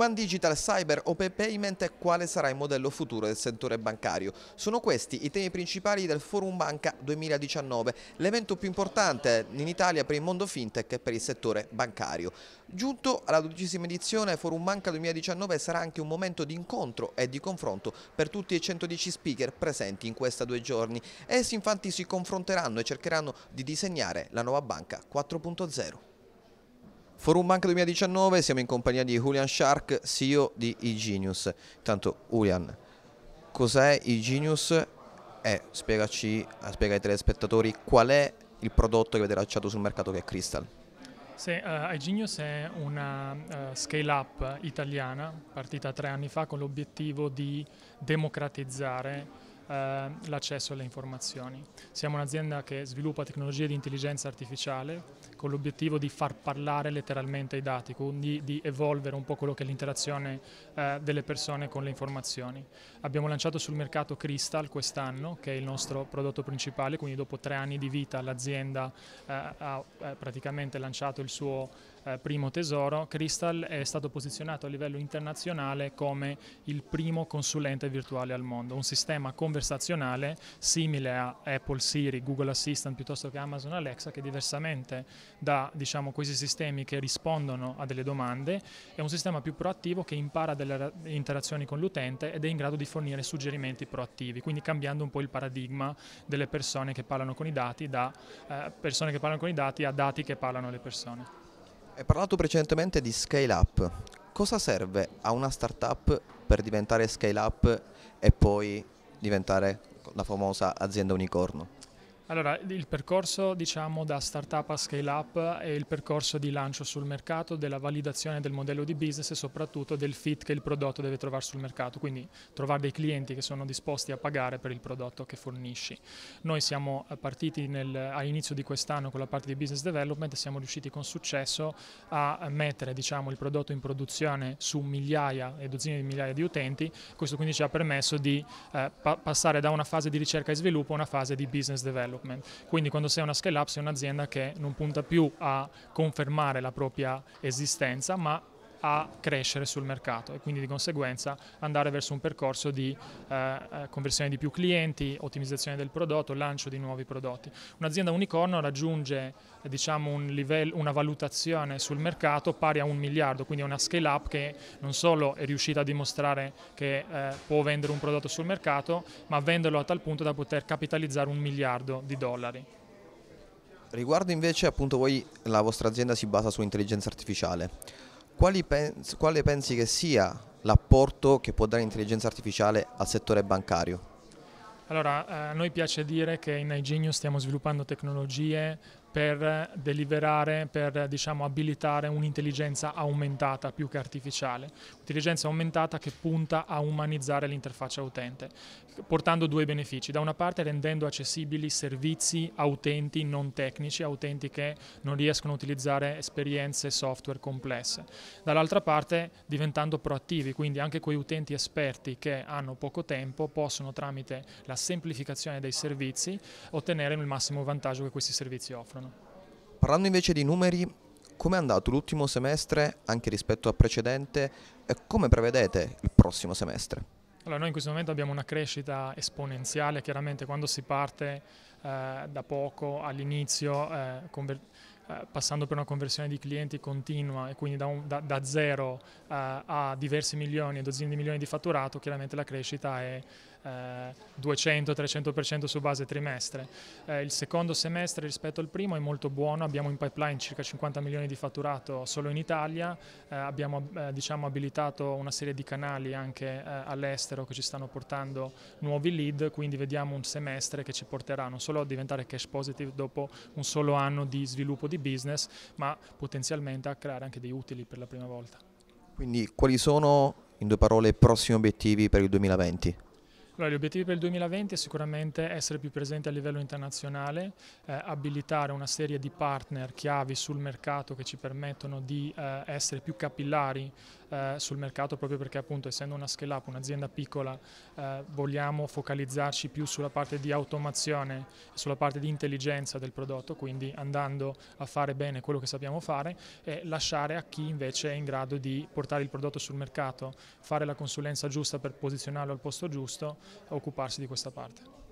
Human Digital, Cyber, Open Payment e quale sarà il modello futuro del settore bancario. Sono questi i temi principali del Forum Banca 2019, l'evento più importante in Italia per il mondo fintech e per il settore bancario. Giunto alla dodicesima edizione Forum Banca 2019 sarà anche un momento di incontro e di confronto per tutti i 110 speaker presenti in questi due giorni. Essi infatti si confronteranno e cercheranno di disegnare la nuova banca 4.0. Forum Bank 2019, siamo in compagnia di Julian Shark, CEO di iGenius. Intanto, Julian, cos'è iGenius? e eh, spiegaci, spiega ai telespettatori qual è il prodotto che avete lanciato sul mercato che è Crystal. Sì, uh, eh, iGenius è una uh, eh, scale-up italiana partita tre anni fa con l'obiettivo di democratizzare eh, l'accesso alle informazioni. Siamo un'azienda che sviluppa tecnologie di intelligenza artificiale con l'obiettivo di far parlare letteralmente i dati, quindi di evolvere un po' quello che è l'interazione eh, delle persone con le informazioni. Abbiamo lanciato sul mercato Crystal quest'anno, che è il nostro prodotto principale, quindi dopo tre anni di vita l'azienda eh, ha eh, praticamente lanciato il suo eh, primo tesoro, Crystal è stato posizionato a livello internazionale come il primo consulente virtuale al mondo, un sistema conversazionale simile a Apple Siri, Google Assistant piuttosto che Amazon Alexa che diversamente da diciamo, questi sistemi che rispondono a delle domande è un sistema più proattivo che impara delle interazioni con l'utente ed è in grado di fornire suggerimenti proattivi, quindi cambiando un po' il paradigma delle persone che parlano con i dati da eh, persone che parlano con i dati a dati che parlano le persone. Hai parlato precedentemente di scale up. Cosa serve a una startup per diventare scale up e poi diventare la famosa azienda unicorno? Allora, il percorso diciamo, da startup a scale up è il percorso di lancio sul mercato, della validazione del modello di business e soprattutto del fit che il prodotto deve trovare sul mercato, quindi trovare dei clienti che sono disposti a pagare per il prodotto che fornisci. Noi siamo eh, partiti all'inizio di quest'anno con la parte di business development e siamo riusciti con successo a mettere diciamo, il prodotto in produzione su migliaia e dozzine di migliaia di utenti, questo quindi ci ha permesso di eh, pa passare da una fase di ricerca e sviluppo a una fase di business development development. Quindi quando sei una scale up sei un'azienda che non punta più a confermare la propria esistenza ma a crescere sul mercato e quindi di conseguenza andare verso un percorso di eh, eh, conversione di più clienti, ottimizzazione del prodotto, lancio di nuovi prodotti. Un'azienda unicorno raggiunge diciamo, un livello, una valutazione sul mercato pari a un miliardo, quindi è una scale up che non solo è riuscita a dimostrare che eh, può vendere un prodotto sul mercato, ma venderlo a tal punto da poter capitalizzare un miliardo di dollari. Riguardo invece appunto voi la vostra azienda si basa su intelligenza artificiale pensi, quale pensi che sia l'apporto che può dare l'intelligenza artificiale al settore bancario? Allora, eh, a noi piace dire che in iGenio stiamo sviluppando tecnologie per deliberare, per diciamo, abilitare un'intelligenza aumentata più che artificiale, intelligenza aumentata che punta a umanizzare l'interfaccia utente, portando due benefici, da una parte rendendo accessibili servizi a utenti non tecnici, a utenti che non riescono a utilizzare esperienze software complesse, dall'altra parte diventando proattivi, quindi anche quei utenti esperti che hanno poco tempo possono tramite la semplificazione dei servizi ottenere il massimo vantaggio che questi servizi offrono. Parlando invece di numeri, come è andato l'ultimo semestre anche rispetto al precedente e come prevedete il prossimo semestre? Allora, noi in questo momento abbiamo una crescita esponenziale, chiaramente quando si parte eh, da poco all'inizio, eh, eh, passando per una conversione di clienti continua e quindi da, un, da, da zero eh, a diversi milioni e dozzine di milioni di fatturato, chiaramente la crescita è eh, 200-300% su base trimestre. Eh, il secondo semestre rispetto al primo è molto buono, abbiamo in pipeline circa 50 milioni di fatturato solo in Italia, eh, abbiamo eh, diciamo, abilitato una serie di canali anche eh, all'estero che ci stanno portando nuovi lead, quindi vediamo un semestre che ci porterà non solo a diventare cash positive dopo un solo anno di sviluppo di business, ma potenzialmente a creare anche dei utili per la prima volta. Quindi quali sono, in due parole, i prossimi obiettivi per il 2020? Allora, gli obiettivi per il 2020 è sicuramente essere più presenti a livello internazionale, eh, abilitare una serie di partner chiavi sul mercato che ci permettono di eh, essere più capillari eh, sul mercato proprio perché appunto essendo una scale up, un'azienda piccola, eh, vogliamo focalizzarci più sulla parte di automazione, sulla parte di intelligenza del prodotto, quindi andando a fare bene quello che sappiamo fare e lasciare a chi invece è in grado di portare il prodotto sul mercato, fare la consulenza giusta per posizionarlo al posto giusto a occuparsi di questa parte.